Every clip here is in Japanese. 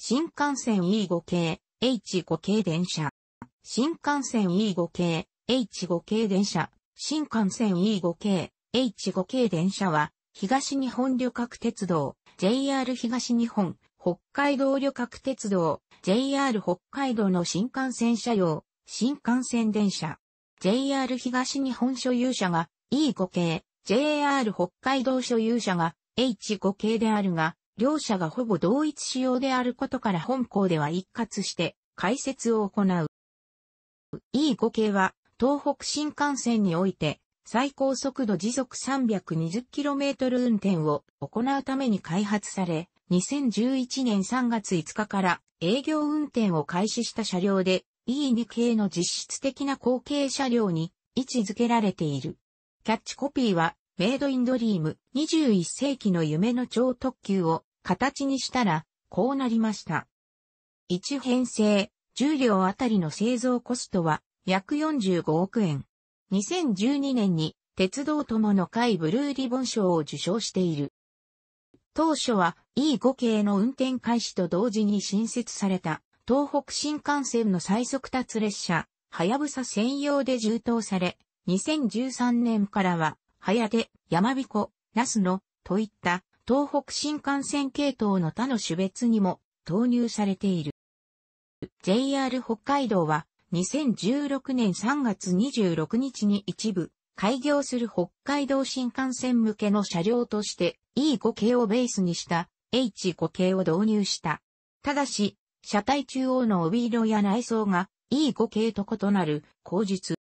新幹線 E5 系、H5 系電車。新幹線 E5 系、H5 系電車。新幹線 E5 系、H5 系電車は、東日本旅客鉄道、JR 東日本、北海道旅客鉄道、JR 北海道の新幹線車両、新幹線電車。JR 東日本所有者が E5 系、JR 北海道所有者が H5 系であるが、両者がほぼ同一仕様であることから本校では一括して解説を行う。E5 系は東北新幹線において最高速度時速 320km 運転を行うために開発され、2011年3月5日から営業運転を開始した車両で E2 系の実質的な後継車両に位置づけられている。キャッチコピーはメイドインドリーム21世紀の夢の超特急を形にしたら、こうなりました。1編成、10両あたりの製造コストは約45億円。2012年に鉄道友の会ブルーリボン賞を受賞している。当初は E5 系の運転開始と同時に新設された東北新幹線の最速達列車、はやぶさ専用で充当され、2013年からは、はやで、やまびこ、なすの、といった東北新幹線系統の他の種別にも投入されている。JR 北海道は2016年3月26日に一部開業する北海道新幹線向けの車両として E5 系をベースにした H5 系を導入した。ただし、車体中央の帯色や内装が E5 系と異なる後日。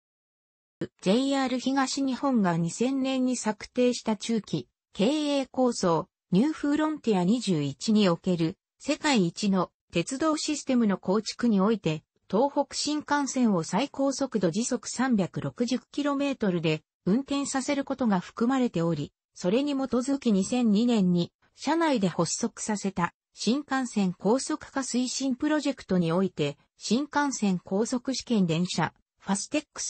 JR 東日本が2000年に策定した中期経営構想ニューフーロンティア21における世界一の鉄道システムの構築において、東北新幹線を最高速度時速 360km で運転させることが含まれており、それに基づき2002年に社内で発足させた新幹線高速化推進プロジェクトにおいて、新幹線高速試験電車、ファステック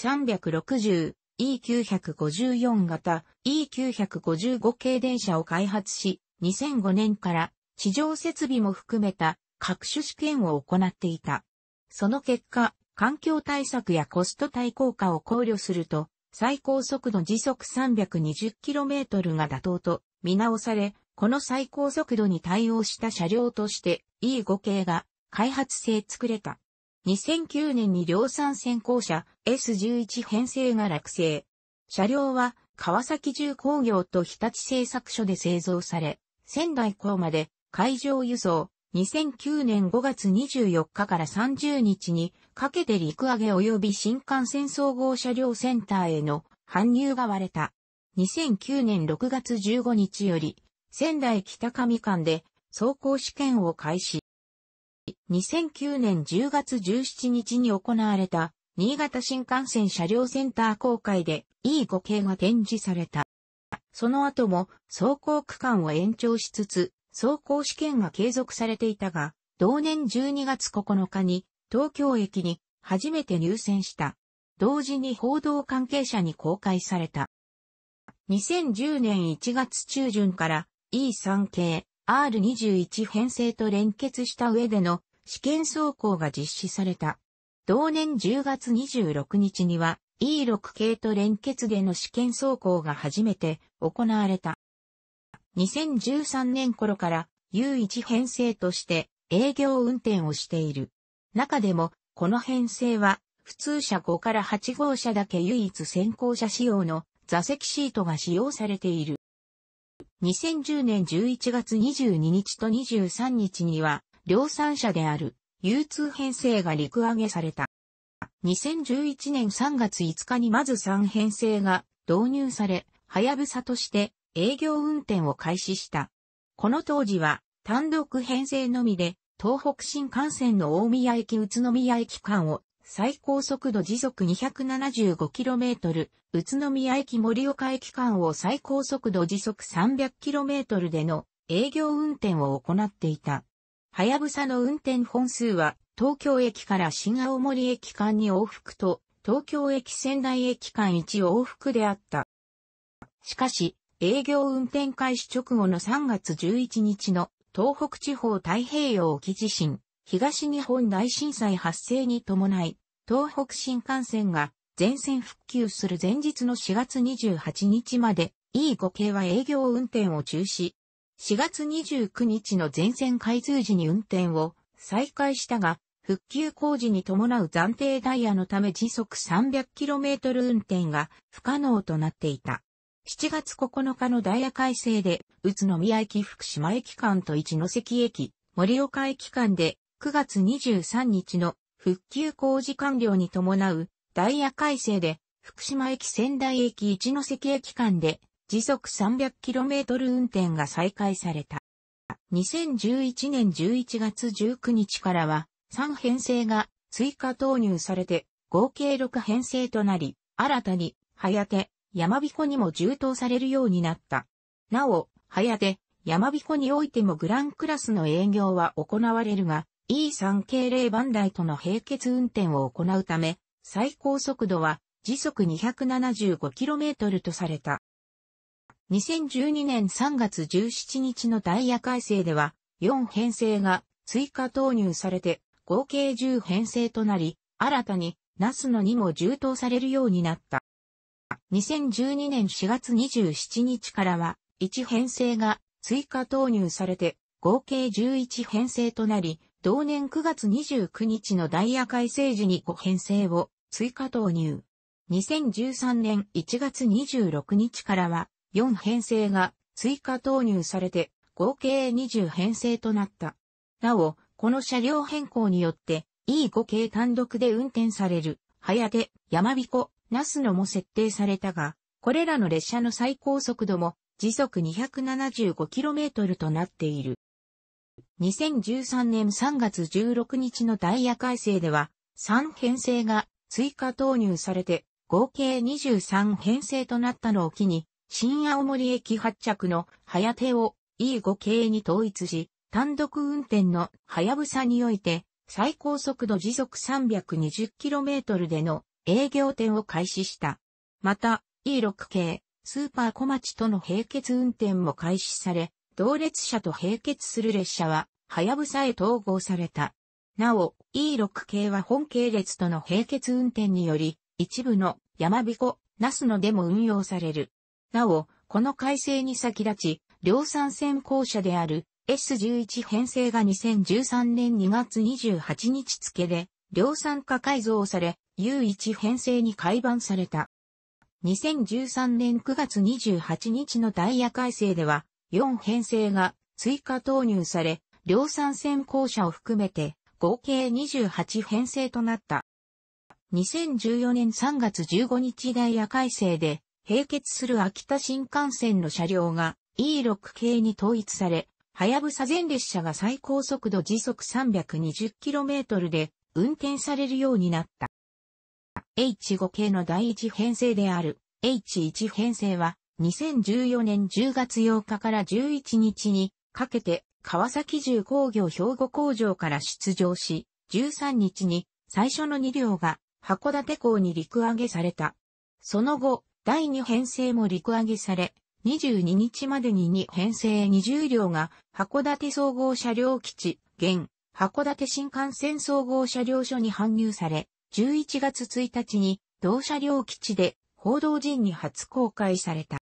360E954 型 E955 系電車を開発し、2005年から地上設備も含めた各種試験を行っていた。その結果、環境対策やコスト対効果を考慮すると、最高速度時速 320km が妥当と見直され、この最高速度に対応した車両として E5 系が開発性作れた。2009年に量産先行車 S11 編成が落成。車両は川崎重工業と日立製作所で製造され、仙台港まで海上輸送、2009年5月24日から30日にかけて陸揚げ及び新幹線総合車両センターへの搬入が割れた。2009年6月15日より仙台北上間で走行試験を開始。2009年10月17日に行われた新潟新幹線車両センター公開で E5 系が展示された。その後も走行区間を延長しつつ、走行試験が継続されていたが、同年12月9日に東京駅に初めて入線した。同時に報道関係者に公開された。2010年1月中旬から E3 系 R21 編成と連結した上での試験走行が実施された。同年10月26日には E6 系と連結での試験走行が初めて行われた。2013年頃から U1 編成として営業運転をしている。中でも、この編成は、普通車5から8号車だけ唯一先行車仕様の座席シートが使用されている。2010年11月22日と23日には、量産車である U2 編成が陸上げされた。2011年3月5日にまず3編成が導入され、はやぶさとして営業運転を開始した。この当時は単独編成のみで東北新幹線の大宮駅宇都宮駅間を最高速度時速 275km、宇都宮駅森岡駅間を最高速度時速 300km での営業運転を行っていた。はやぶさの運転本数は東京駅から新青森駅間に往復と、東京駅仙台駅間一往復であった。しかし、営業運転開始直後の3月11日の東北地方太平洋沖地震、東日本大震災発生に伴い、東北新幹線が全線復旧する前日の4月28日まで E5 系は営業運転を中止。4月29日の全線開通時に運転を再開したが、復旧工事に伴う暫定ダイヤのため時速 300km 運転が不可能となっていた。7月9日のダイヤ改正で、宇都宮駅福島駅間と一ノ関駅、森岡駅間で、9月23日の復旧工事完了に伴うダイヤ改正で、福島駅仙台駅一ノ関駅間で、時速 300km 運転が再開された。2011年11月19日からは、3編成が追加投入されて、合計6編成となり、新たに、早手、山彦にも充当されるようになった。なお、早手、山彦においてもグランクラスの営業は行われるが、E3 系0番台との並結運転を行うため、最高速度は時速 275km とされた。2012年3月17日のダイヤ改正では、4編成が追加投入されて、合計10編成となり、新たに、ナスのにも充当されるようになった。2012年4月27日からは、1編成が追加投入されて、合計11編成となり、同年9月29日のダイヤ改正時に5編成を追加投入。2013年1月26日からは、4編成が追加投入されて、合計20編成となった。なお、この車両変更によって E5 系単独で運転される、早手、山彦、まびなすのも設定されたが、これらの列車の最高速度も時速 275km となっている。2013年3月16日のダイヤ改正では、3編成が追加投入されて、合計23編成となったのを機に、新青森駅発着の早手を E5 系に統一し、単独運転のはやぶさにおいて、最高速度時速 320km での営業点を開始した。また、E6 系、スーパー小町との並結運転も開始され、同列車と並結する列車は、はやぶさへ統合された。なお、E6 系は本系列との並結運転により、一部の山彦、ナスのでも運用される。なお、この改正に先立ち、量産線校舎である S11 編成が2013年2月28日付で量産化改造され U1 編成に改版された。2013年9月28日のダイヤ改正では4編成が追加投入され量産先行車を含めて合計28編成となった。2014年3月15日ダイヤ改正で、並結する秋田新幹線の車両が E6 系に統一され、はやぶさ全列車が最高速度時速 320km で運転されるようになった。H5 系の第一編成である H1 編成は2014年10月8日から11日にかけて川崎重工業兵庫工場から出場し13日に最初の2両が函館港に陸揚げされた。その後、第2編成も陸揚げされ、22日までに2編成20両が函館総合車両基地、現函館新幹線総合車両所に搬入され、11月1日に同車両基地で報道陣に初公開された。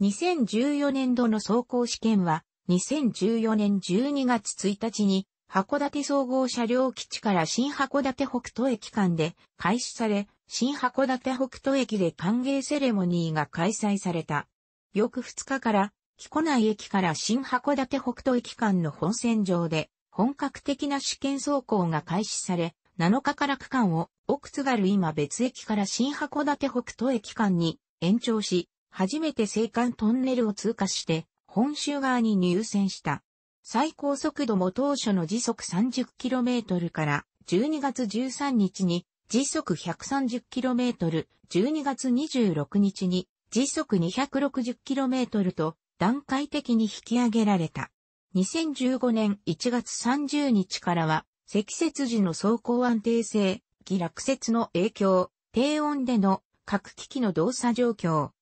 2014年度の走行試験は、2014年12月1日に、函館総合車両基地から新函館北斗駅間で開始され、新函館北斗駅で歓迎セレモニーが開催された。翌2日から、木古内駅から新函館北斗駅間の本線上で、本格的な試験走行が開始され、7日から区間を、奥津軽今別駅から新函館北斗駅間に延長し、初めて青函トンネルを通過して、本州側に入線した。最高速度も当初の時速 30km から12月13日に時速 130km、12月26日に時速 260km と段階的に引き上げられた。2015年1月30日からは、積雪時の走行安定性、気落雪の影響、低温での各機器の動作状況、青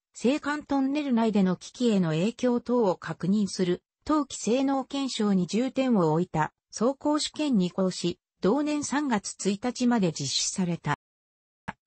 函トンネル内での機器への影響等を確認する、冬季性能検証に重点を置いた走行試験に移行し、同年3月1日まで実施された。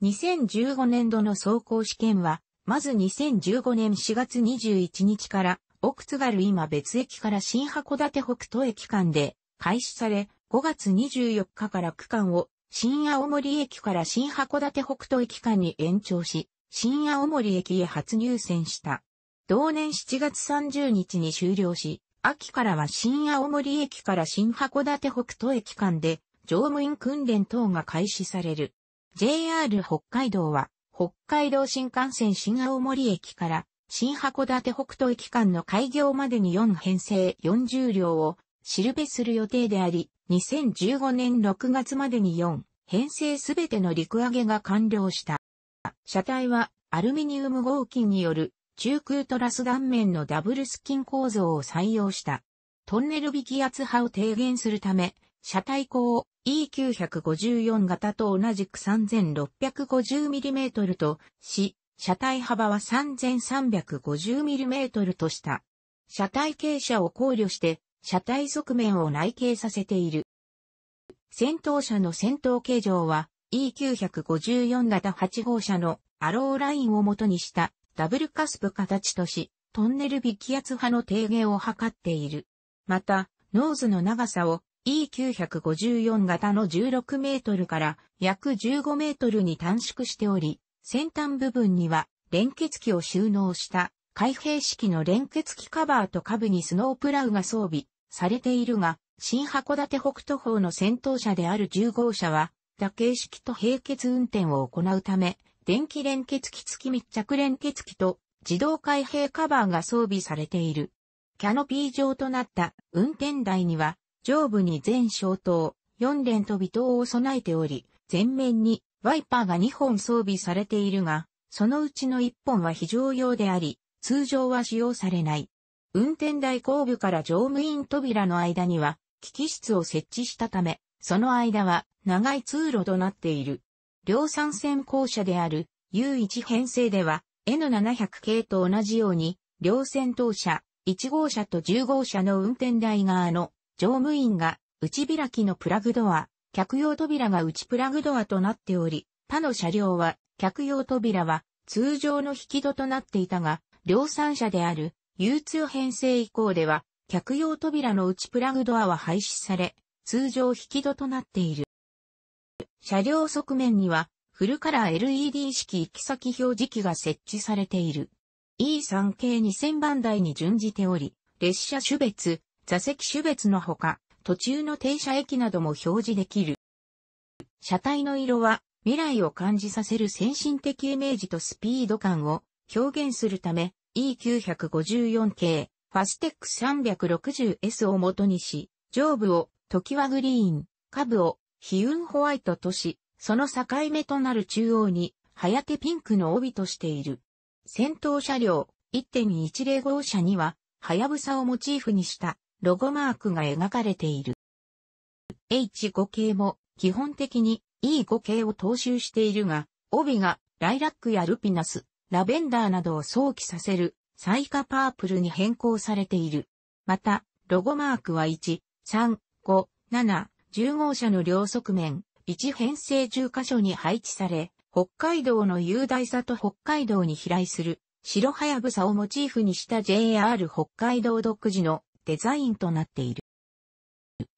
2015年度の走行試験は、まず2015年4月21日から、奥津軽今別駅から新函館北斗駅間で開始され、5月24日から区間を新青森駅から新函館北斗駅間に延長し、新青森駅へ初入線した。同年7月30日に終了し、秋からは新青森駅から新函館北斗駅間で乗務員訓練等が開始される。JR 北海道は北海道新幹線新青森駅から新函館北斗駅間の開業までに4編成40両をシルベする予定であり、2015年6月までに4編成すべての陸揚げが完了した。車体はアルミニウム合金による中空トラス断面のダブルスキン構造を採用した。トンネル引き圧波を低減するため、車体高 E954 型と同じく 3650mm とし、車体幅は 3350mm とした。車体傾斜を考慮して、車体側面を内傾させている。先頭車の先頭形状は E954 型8号車のアローラインを元にしたダブルカスプ形とし、トンネル微気圧波の低減を図っている。また、ノーズの長さを E954 型の16メートルから約15メートルに短縮しており、先端部分には連結機を収納した開閉式の連結機カバーと下部にスノープラウが装備されているが、新函館北斗方の先頭車である10号車は、打形式と並結運転を行うため、電気連結機付き密着連結機と自動開閉カバーが装備されている。キャノピー状となった運転台には上部に全消灯、四連とび灯を備えており、前面にワイパーが2本装備されているが、そのうちの1本は非常用であり、通常は使用されない。運転台後部から乗務員扉の間には、機器室を設置したため、その間は長い通路となっている。量産線校舎である U1 編成では N700 系と同じように、両線当車、1号車と10号車の運転台側の乗務員が内開きのプラグドア、客用扉が内プラグドアとなっており、他の車両は客用扉は通常の引き戸となっていたが、量産車である U2 編成以降では、客用扉の内プラグドアは廃止され、通常引き戸となっている。車両側面には、フルカラー LED 式行き先表示器が設置されている。E3 系2000番台に準じており、列車種別、座席種別のほか、途中の停車駅なども表示できる。車体の色は未来を感じさせる先進的イメージとスピード感を表現するため E954 系ファステック 360S を元にし、上部をトキワグリーン、下部をヒウンホワイトとし、その境目となる中央に、早手ピンクの帯としている。先頭車両1 1 0号車には、はやぶさをモチーフにしたロゴマークが描かれている。H5 系も基本的に E5 系を踏襲しているが、帯がライラックやルピナス、ラベンダーなどを想起させるサイカパープルに変更されている。また、ロゴマークは1、3、5、7、10号車の両側面、1編成10箇所に配置され、北海道の雄大さと北海道に飛来する、白早草をモチーフにした JR 北海道独自のデザインとなっている。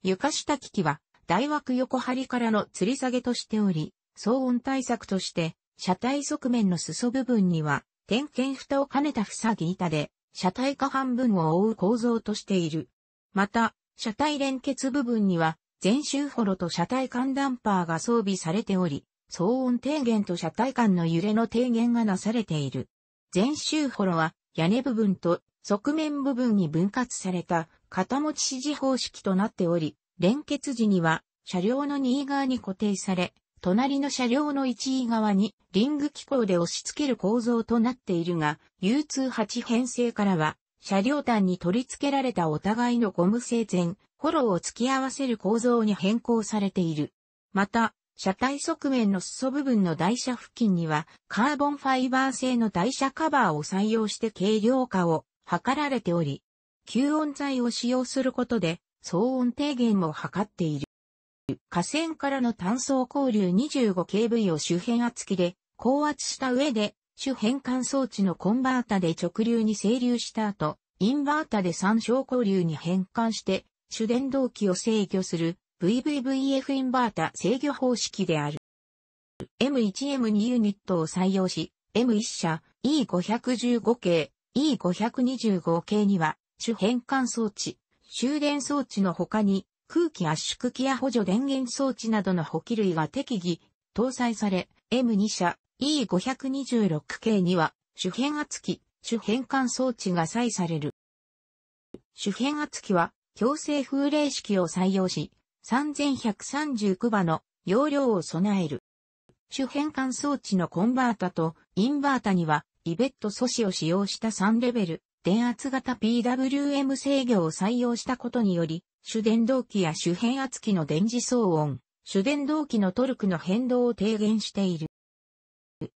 床下機器は、大枠横張りからの吊り下げとしており、騒音対策として、車体側面の裾部分には、点検蓋を兼ねた塞ぎ板で、車体下半分を覆う構造としている。また、車体連結部分には、全周ホロと車体間ダンパーが装備されており、騒音低減と車体間の揺れの低減がなされている。全周ホロは屋根部分と側面部分に分割された片持ち支持方式となっており、連結時には車両の2位側に固定され、隣の車両の1位側にリング機構で押し付ける構造となっているが、U28 編成からは車両端に取り付けられたお互いのゴム製前、フォローを突き合わせる構造に変更されている。また、車体側面の裾部分の台車付近にはカーボンファイバー製の台車カバーを採用して軽量化を測られており、吸音材を使用することで騒音低減も図っている。河川からの単素交流 25kV を周辺圧器で高圧した上で、主変換装置のコンバータで直流に整流した後、インバータで三小交流に変換して、主電動機を制御する VVVF インバータ制御方式である。M1M2 ユニットを採用し、M1 社 E515 系 E525 系には、主変換装置、終電装置の他に、空気圧縮機や補助電源装置などの補給類が適宜、搭載され、M2 社 E526 系には、主変圧機、主変換装置が採される。主変圧機は、強制風冷式を採用し、3139馬の容量を備える。主変換装置のコンバータとインバータにはイベット素子を使用した3レベル、電圧型 PWM 制御を採用したことにより、主電動機や主変圧機の電磁騒音、主電動機のトルクの変動を低減している。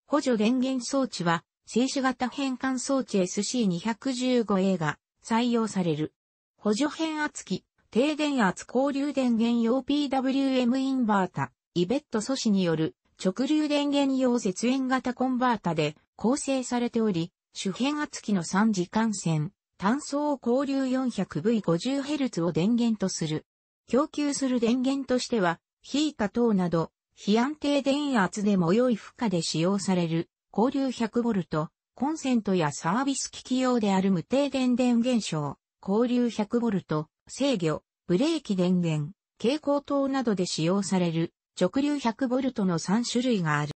補助電源装置は、静止型変換装置 SC215A が採用される。補助変圧機、低電圧交流電源用 PWM インバータ、イベット素子による直流電源用節縁型コンバータで構成されており、主変圧器の3次幹線、単層交流 400V50Hz を電源とする。供給する電源としては、ヒータ等など、非安定電圧でも良い負荷で使用される、交流 100V、コンセントやサービス機器用である無停電電源症、交流 100V、制御、ブレーキ電源、蛍光灯などで使用される、直流 100V の3種類がある。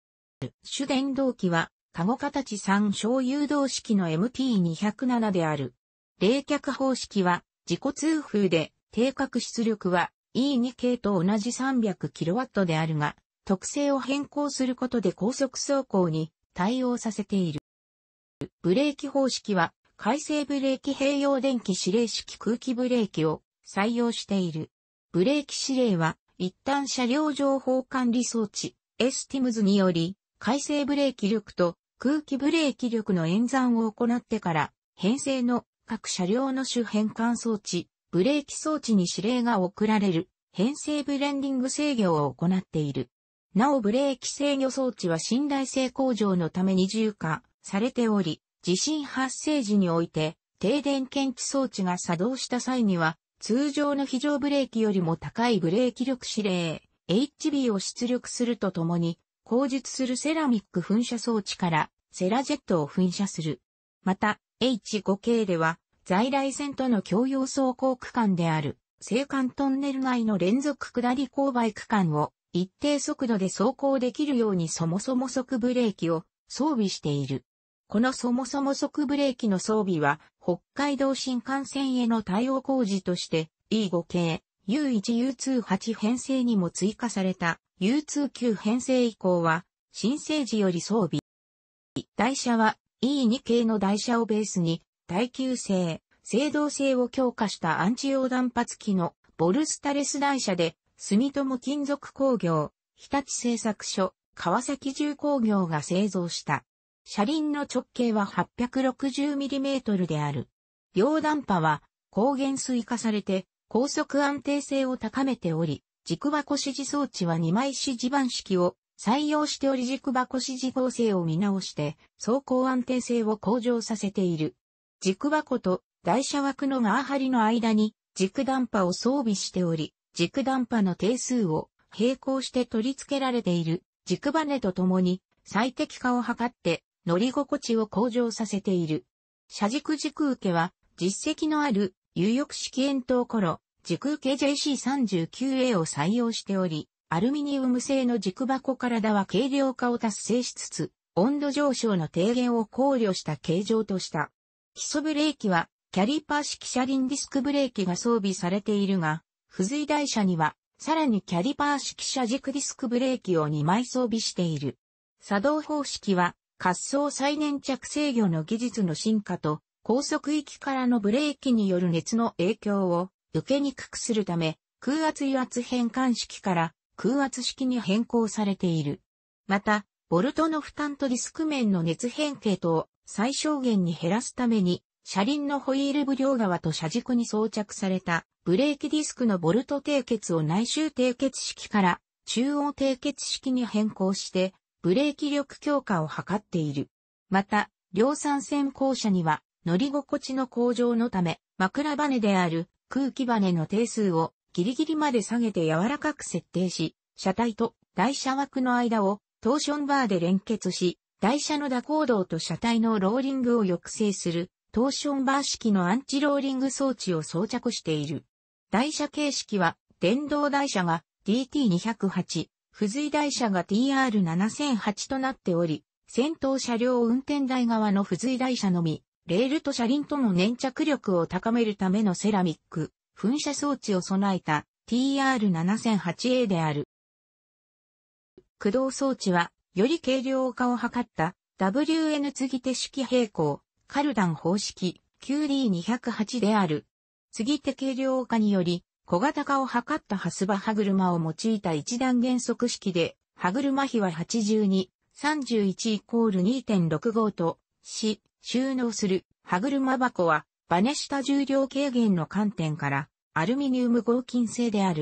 主電動機は、カゴ形3小誘導式の MT207 である。冷却方式は、自己通風で、定格出力は E2 系と同じ 300kW であるが、特性を変更することで高速走行に対応させている。ブレーキ方式は、回生ブレーキ併用電気指令式空気ブレーキを採用している。ブレーキ指令は一旦車両情報管理装置、STIMS により、回生ブレーキ力と空気ブレーキ力の演算を行ってから、編成の各車両の主変換装置、ブレーキ装置に指令が送られる、編成ブレンディング制御を行っている。なおブレーキ制御装置は信頼性向上のために重化されており、地震発生時において、停電検知装置が作動した際には、通常の非常ブレーキよりも高いブレーキ力指令 HB を出力するとともに、工述するセラミック噴射装置からセラジェットを噴射する。また、H5 系では、在来線との共用走行区間である、青函トンネル内の連続下り勾配区間を一定速度で走行できるようにそもそも速ブレーキを装備している。このそもそも即ブレーキの装備は、北海道新幹線への対応工事として、E5 系、U1、U28 編成にも追加された U29 編成以降は、新生児より装備。台車は E2 系の台車をベースに、耐久性、制動性を強化したアンチ用断発機のボルスタレス台車で、住友金属工業、日立製作所、川崎重工業が製造した。車輪の直径は 860mm である。両段波は高原水化されて高速安定性を高めており、軸箱指示装置は2枚指示板式を採用しており軸箱指示構成を見直して走行安定性を向上させている。軸箱と台車枠のガーハリの間に軸段波を装備しており、軸段波の定数を並行して取り付けられている軸バネとともに最適化を図って乗り心地を向上させている。車軸軸受けは、実績のある、有翼式円筒頃、軸受け JC39A を採用しており、アルミニウム製の軸箱体は軽量化を達成しつつ、温度上昇の低減を考慮した形状とした。基礎ブレーキは、キャリパー式車輪ディスクブレーキが装備されているが、付随台車には、さらにキャリパー式車軸ディスクブレーキを2枚装備している。作動方式は、滑走再燃着制御の技術の進化と、高速域からのブレーキによる熱の影響を受けにくくするため、空圧油圧変換式から空圧式に変更されている。また、ボルトの負担とディスク面の熱変形等を最小限に減らすために、車輪のホイール部両側と車軸に装着されたブレーキディスクのボルト締結を内周締結式から中央締結式に変更して、ブレーキ力強化を図っている。また、量産線後者には乗り心地の向上のため、枕バネである空気バネの定数をギリギリまで下げて柔らかく設定し、車体と台車枠の間をトーションバーで連結し、台車の蛇行動と車体のローリングを抑制するトーションバー式のアンチローリング装置を装着している。台車形式は電動台車が DT208 付随台車が TR7008 となっており、先頭車両運転台側の付随台車のみ、レールと車輪との粘着力を高めるためのセラミック、噴射装置を備えた TR7008A である。駆動装置は、より軽量化を図った WN 継ぎ手式平行、カルダン方式 QD208 である。継ぎ手軽量化により、小型化を図ったハスバ歯車を用いた一段減速式で、歯車比は82、31イコール2.65と、し、収納する歯車箱は、バネ下重量軽減の観点から、アルミニウム合金製である。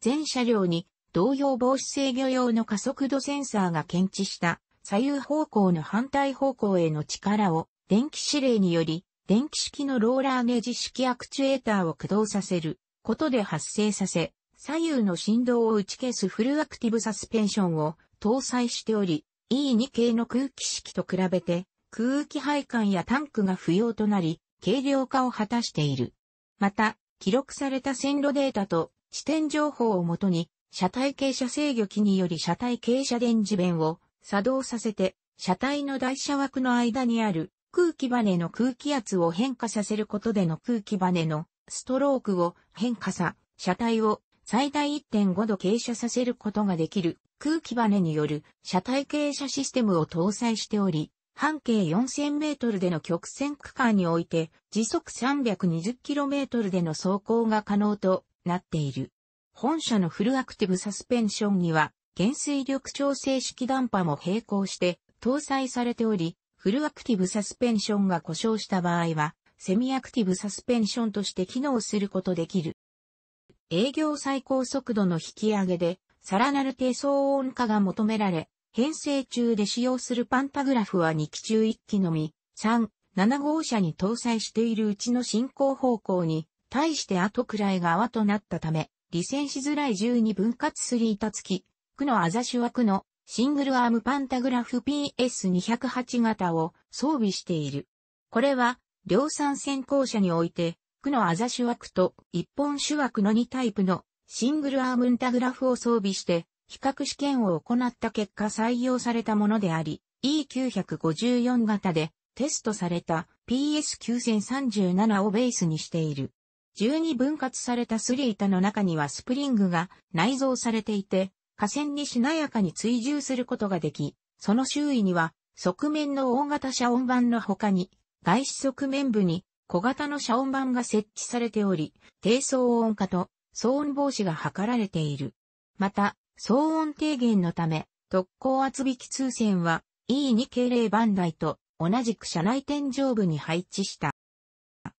全車両に同様防止制御用の加速度センサーが検知した左右方向の反対方向への力を電気指令により電気式のローラーネジ式アクチュエーターを駆動させることで発生させ、左右の振動を打ち消すフルアクティブサスペンションを搭載しており、E2 系の空気式と比べて空気配管やタンクが不要となり、軽量化を果たしている。また、記録された線路データと地点情報をもとに、車体傾斜制御機により車体傾斜電磁弁を作動させて、車体の台車枠の間にある空気バネの空気圧を変化させることでの空気バネのストロークを変化さ、車体を最大1.5度傾斜させることができる空気バネによる車体傾斜システムを搭載しており、半径4000メートルでの曲線区間において時速 320km での走行が可能となっている。本社のフルアクティブサスペンションには減衰力調整式ダンパも並行して搭載されており、フルアクティブサスペンションが故障した場合は、セミアクティブサスペンションとして機能することできる。営業最高速度の引き上げで、さらなる低騒音化が求められ、編成中で使用するパンタグラフは2機中1機のみ、3、7号車に搭載しているうちの進行方向に、対して後くらいが泡となったため、離線しづらい12分割3たつき、区のあざしは区のシングルアームパンタグラフ PS208 型を装備している。これは、量産先行車において、区のアザ手枠と一本手枠の2タイプのシングルアームンタグラフを装備して、比較試験を行った結果採用されたものであり、E954 型でテストされた PS9037 をベースにしている。12分割されたスリ板の中にはスプリングが内蔵されていて、河線にしなやかに追従することができ、その周囲には、側面の大型遮音板の他に、外視側面部に小型の遮音板が設置されており、低騒音化と騒音防止が図られている。また、騒音低減のため、特攻圧引通線は E2 系0番台と同じく車内天井部に配置した。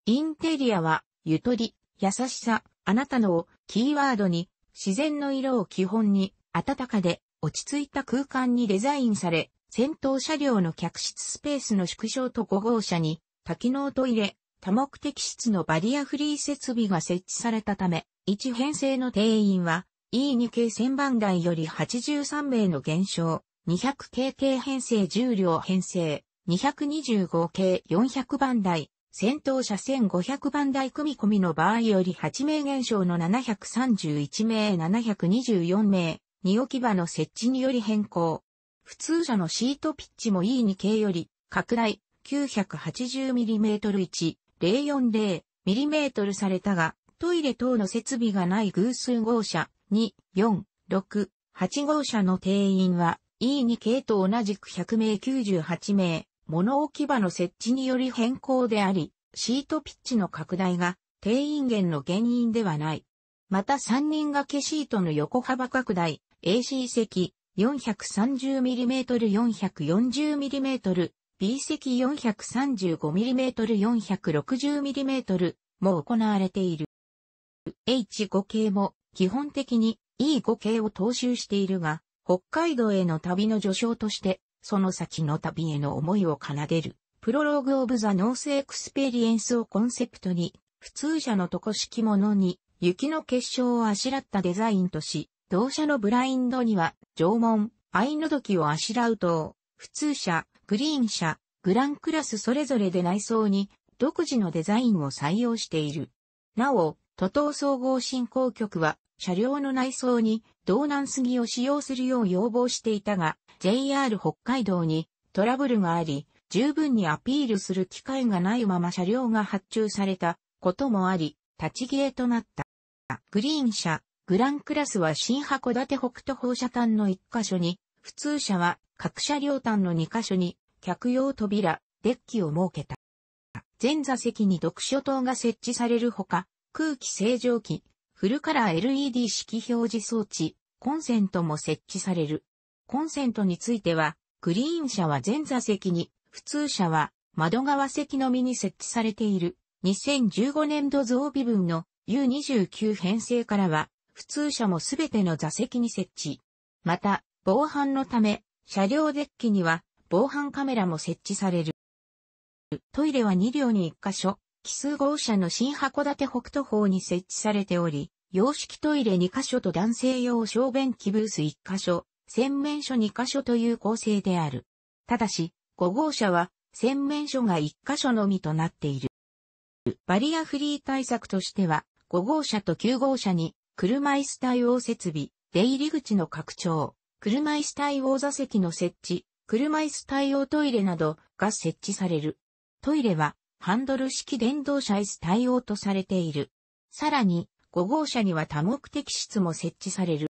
インテリアは、ゆとり、優しさ、あなたのをキーワードに、自然の色を基本に、暖かで落ち着いた空間にデザインされ、先頭車両の客室スペースの縮小と5号車に多機能トイレ、多目的室のバリアフリー設備が設置されたため、1編成の定員は E2 系1000番台より83名の減少、200系系編成10両編成、225系400番台、先頭車1500番台組み込みの場合より8名減少の731名724名、荷置き場の設置により変更。普通車のシートピッチも E2 系より拡大 980mm1-040mm されたが、トイレ等の設備がない偶数号車2、4、6、8号車の定員は E2 系と同じく100名98名、物置き場の設置により変更であり、シートピッチの拡大が定員減の原因ではない。また3人掛けシートの横幅拡大、AC 席 430mm440mm、B 席 435mm460mm も行われている。H5 系も基本的に E5 系を踏襲しているが、北海道への旅の序章として、その先の旅への思いを奏でる、プロローグ・オブ・ザ・ノース・エクスペリエンスをコンセプトに、普通車のとこ式物に、雪の結晶をあしらったデザインとし、同社のブラインドには、縄文、アイノドキをあしらうと、普通車、グリーン車、グランクラスそれぞれで内装に独自のデザインを採用している。なお、都東総合振興局は車両の内装に道南杉を使用するよう要望していたが、JR 北海道にトラブルがあり、十分にアピールする機会がないまま車両が発注されたこともあり、立ち消えとなった。グリーン車、グランクラスは新函館北斗放射端の1箇所に、普通車は各車両端の2箇所に、客用扉、デッキを設けた。全座席に読書灯が設置されるほか、空気清浄機、フルカラー LED 式表示装置、コンセントも設置される。コンセントについては、グリーン車は全座席に、普通車は窓側席のみに設置されている。2015年度増備分の U29 編成からは、普通車もすべての座席に設置。また、防犯のため、車両デッキには防犯カメラも設置される。トイレは2両に1箇所、奇数号車の新函館北斗方に設置されており、洋式トイレ2箇所と男性用小便器ブース1箇所、洗面所2箇所という構成である。ただし、5号車は洗面所が1箇所のみとなっている。バリアフリー対策としては、5号車と9号車に車椅子対応設備、出入り口の拡張、車椅子対応座席の設置、車椅子対応トイレなどが設置される。トイレはハンドル式電動車椅子対応とされている。さらに5号車には多目的室も設置される。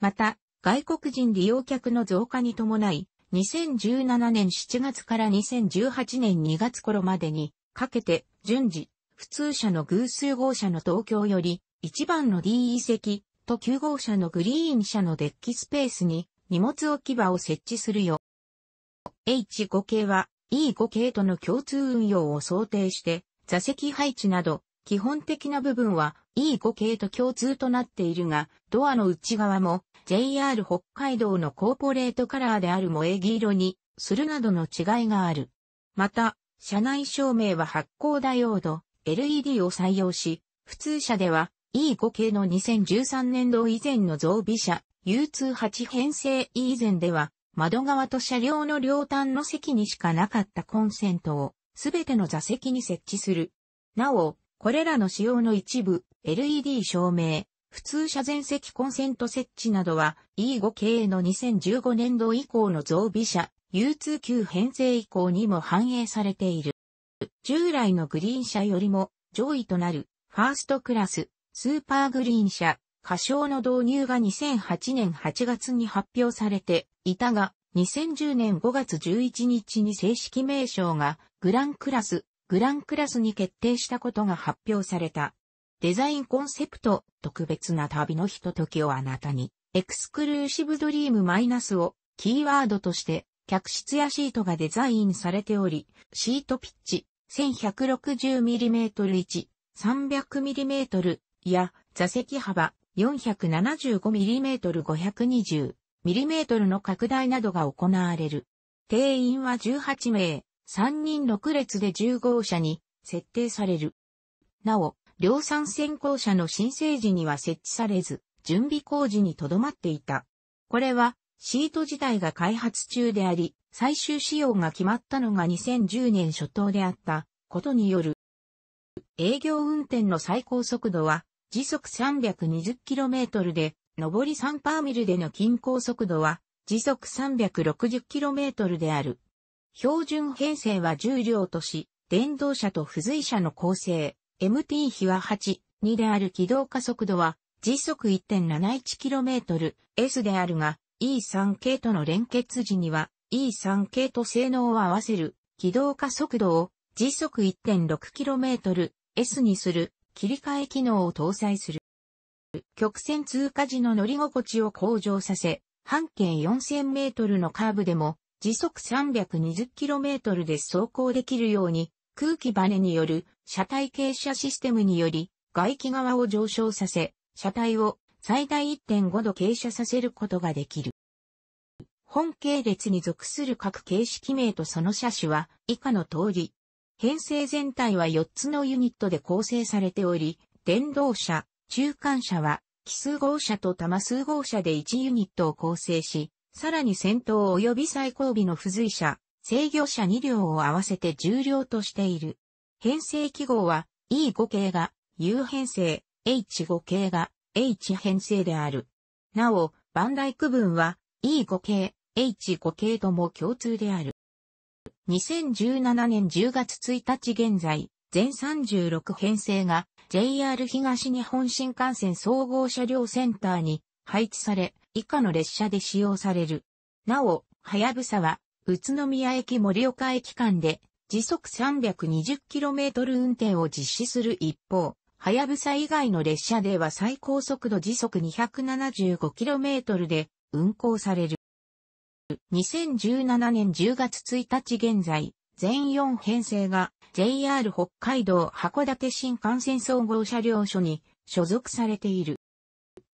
また、外国人利用客の増加に伴い、2017年7月から2018年2月頃までにかけて順次、普通車の偶数号車の東京より1番の DE 席と9号車のグリーン車のデッキスペースに荷物置き場を設置するよ。H5 系は E5 系との共通運用を想定して座席配置など基本的な部分は E5 系と共通となっているが、ドアの内側も JR 北海道のコーポレートカラーである萌え黄色にするなどの違いがある。また、車内照明は発光ダイオード LED を採用し、普通車では E5 系の2013年度以前の増備車 U28 編成 E 以前では窓側と車両の両端の席にしかなかったコンセントをすべての座席に設置する。なお、これらの仕様の一部、LED 照明、普通車全席コンセント設置などは E5 系の2015年度以降の増備車 U2 級編成以降にも反映されている。従来のグリーン車よりも上位となるファーストクラススーパーグリーン車、歌唱の導入が2008年8月に発表されていたが、2010年5月11日に正式名称がグランクラス、グランクラスに決定したことが発表された。デザインコンセプト、特別な旅のひとときをあなたに、エクスクルーシブドリームマイナスをキーワードとして、客室やシートがデザインされており、シートピッチ、1160mm1、300mm や座席幅 475mm520mm の拡大などが行われる。定員は18名、3人6列で10号車に設定される。なお、量産先行車の申請時には設置されず、準備工事にとどまっていた。これは、シート自体が開発中であり、最終仕様が決まったのが2010年初頭であったことによる。営業運転の最高速度は時速 320km で、上り3パーミルでの均衡速度は、時速 360km である。標準編成は重量とし、電動車と付随車の構成、MT 比は8、2である軌道加速度は、時速 1.71km、S であるが、E3 系との連結時には、E3 系と性能を合わせる、軌道加速度を、時速 1.6km、S にする、切り替え機能を搭載する。曲線通過時の乗り心地を向上させ、半径4000メートルのカーブでも時速 320km で走行できるように空気バネによる車体傾斜システムにより外気側を上昇させ、車体を最大1.5度傾斜させることができる。本系列に属する各形式名とその車種は以下の通り、編成全体は4つのユニットで構成されており、電動車、中間車は、奇数号車と多数号車で1ユニットを構成し、さらに先頭及び最後尾の付随車、制御車2両を合わせて重量としている。編成記号は E5 系が U 編成、H5 系が H 編成である。なお、バンダイ区分は E5 系、H5 系とも共通である。2017年10月1日現在、全36編成が JR 東日本新幹線総合車両センターに配置され、以下の列車で使用される。なお、はやぶさは、宇都宮駅盛岡駅間で時速 320km 運転を実施する一方、はやぶさ以外の列車では最高速度時速 275km で運行される。2017年10月1日現在、全4編成が JR 北海道函館新幹線総合車両所に所属されている。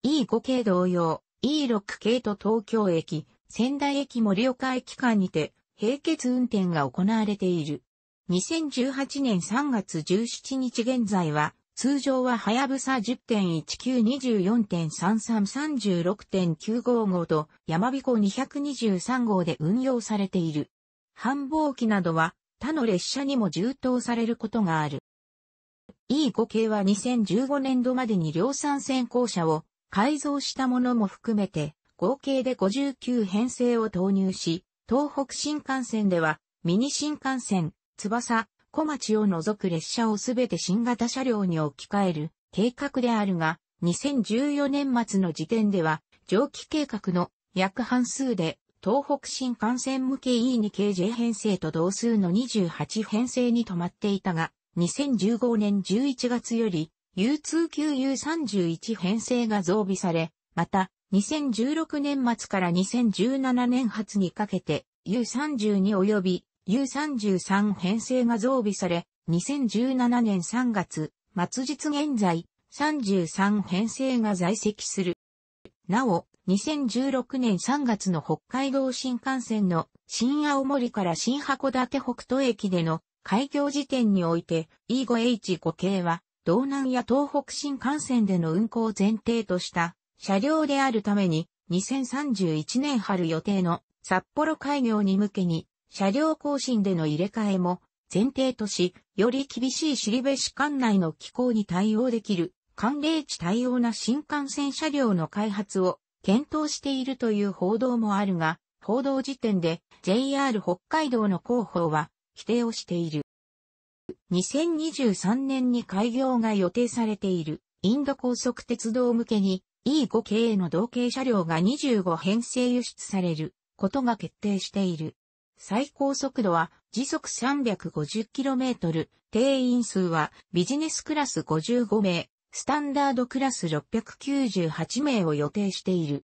E5 系同様、E6 系と東京駅、仙台駅盛岡駅間にて、並結運転が行われている。2018年3月17日現在は、通常ははやぶさ10.1924.3336.955と、やまびこ223号で運用されている。繁忙期などは、他の列車にも充当されることがある。E5 系は2015年度までに量産先行車を改造したものも含めて合計で59編成を投入し、東北新幹線ではミニ新幹線、翼、小町を除く列車をすべて新型車両に置き換える計画であるが、2014年末の時点では、蒸気計画の約半数で、東北新幹線向け E2KJ 編成と同数の28編成に止まっていたが、2015年11月より U2 級 U31 編成が増備され、また、2016年末から2017年初にかけて U32 及び U33 編成が増備され、2017年3月、末日現在、33編成が在籍する。なお、2016年3月の北海道新幹線の新青森から新函館北斗駅での開業時点において E5H5 系は道南や東北新幹線での運行を前提とした車両であるために2031年春予定の札幌開業に向けに車両更新での入れ替えも前提とし、より厳しい尻べし管内の機構に対応できる、寒冷地対応な新幹線車両の開発を検討しているという報道もあるが、報道時点で JR 北海道の広報は否定をしている。2023年に開業が予定されているインド高速鉄道向けに E5 系の同型車両が25編成輸出されることが決定している。最高速度は時速 350km、定員数はビジネスクラス55名、スタンダードクラス698名を予定している。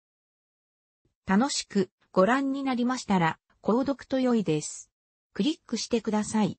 楽しくご覧になりましたら、購読と良いです。クリックしてください。